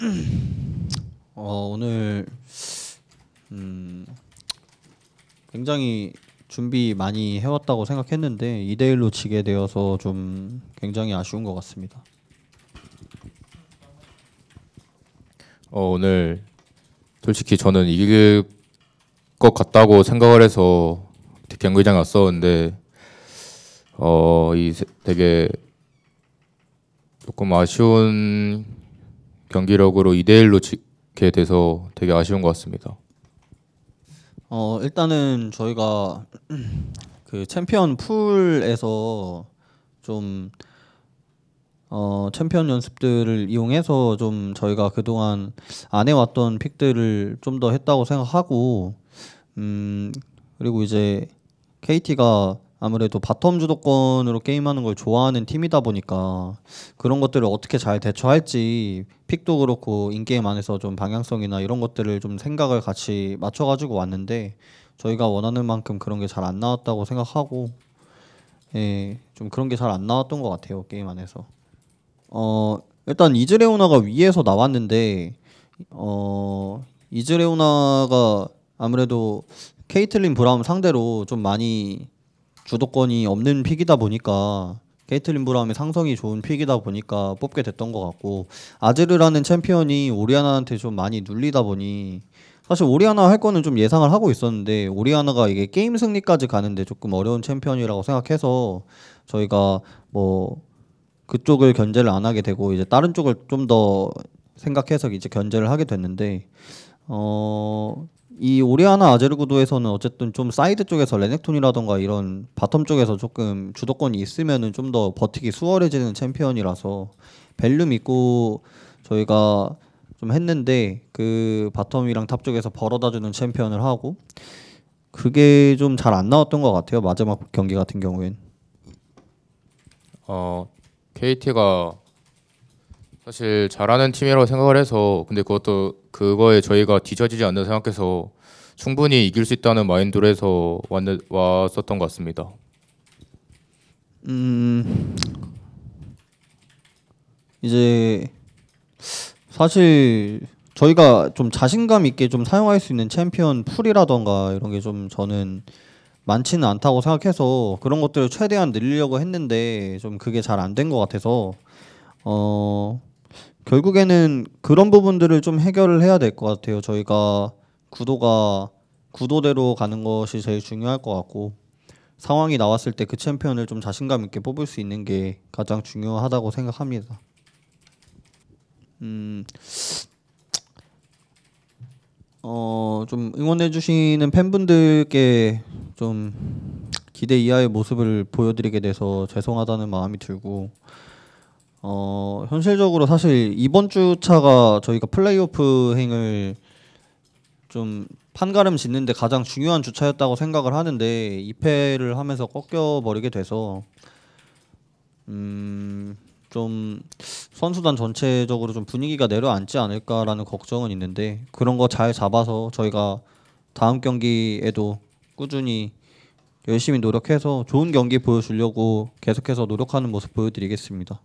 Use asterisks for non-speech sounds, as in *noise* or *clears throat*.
*clears throat* 어, 오늘 음, 굉장히 준비 많이 해왔다고 생각했는데 2대1로 지게 되어서 좀 굉장히 아쉬운 것 같습니다. 어, 오늘 솔직히 저는 이길 것 같다고 생각을 해서 경기장 갔었는데 어, 이 되게 조금 아쉬운 경기력으로 2대 1로 지게 돼서 되게 아쉬운 것 같습니다. 어 일단은 저희가 *clears throat* 그 챔피언 풀에서 좀 어, 챔피언 연습들을 이용해서 좀 저희가 그동안 안 해왔던 픽들을 좀 더 했다고 생각하고, 음, 그리고 이제 KT가 아무래도 바텀 주도권으로 게임하는 걸 좋아하는 팀이다 보니까 그런 것들을 어떻게 잘 대처할지 픽도 그렇고 인게임 안에서 좀 방향성이나 이런 것들을 좀 생각을 같이 맞춰가지고 왔는데 저희가 원하는 만큼 그런 게 잘 안 나왔다고 생각하고 예, 좀 그런 게 잘 안 나왔던 것 같아요 게임 안에서 어 일단 이즈레오나가 위에서 나왔는데 어 이즈레오나가 아무래도 케이틀린 브라움 상대로 좀 많이 주도권이 없는 픽이다 보니까 케이틀린 브라움의 상성이 좋은 픽이다 보니까 뽑게 됐던 것 같고 아즈르라는 챔피언이 오리아나한테 좀 많이 눌리다 보니 사실 오리아나 할 거는 좀 예상을 하고 있었는데 오리아나가 이게 게임 승리까지 가는데 조금 어려운 챔피언이라고 생각해서 저희가 뭐 그쪽을 견제를 안 하게 되고 이제 다른 쪽을 좀 더 생각해서 이제 견제를 하게 됐는데 어이 오리아나 아제르구도에서는 어쨌든 좀 사이드 쪽에서 레넥톤이라던가 이런 바텀 쪽에서 조금 주도권이 있으면은 좀 더 버티기 수월해지는 챔피언이라서 벨류있고 저희가 좀 했는데 그 바텀이랑 탑 쪽에서 벌어다주는 챔피언을 하고 그게 좀 잘 안 나왔던 것 같아요 마지막 경기 같은 경우엔 어 KT가 사실 잘하는 팀이라고 생각을 해서 근데 그것도 그거에 저희가 뒤처지지 않는 생각해서 충분히 이길 수 있다는 마인드로 해서 왔 왔었던 것 같습니다. 음 이제 사실 저희가 좀 자신감 있게 좀 사용할 수 있는 챔피언 풀이라던가 이런 게 좀 저는 많지는 않다고 생각해서 그런 것들을 최대한 늘리려고 했는데 좀 그게 잘 안 된 것 같아서 어 결국에는 그런 부분들을 좀 해결을 해야 될 것 같아요. 저희가 구도가 구도대로 가는 것이 제일 중요할 것 같고 상황이 나왔을 때 그 챔피언을 좀 자신감 있게 뽑을 수 있는 게 가장 중요하다고 생각합니다. 음, 어, 좀 응원해주시는 팬분들께 좀 기대 이하의 모습을 보여드리게 돼서 죄송하다는 마음이 들고 어, 현실적으로 사실 이번 주 차가 저희가 플레이오프 행을 좀 판가름 짓는데 가장 중요한 주차였다고 생각을 하는데 2패를 하면서 꺾여 버리게 돼서 음, 좀 선수단 전체적으로 좀 분위기가 내려앉지 않을까라는 걱정은 있는데 그런 거 잘 잡아서 저희가 다음 경기에도 꾸준히 열심히 노력해서 좋은 경기 보여주려고 계속해서 노력하는 모습 보여드리겠습니다.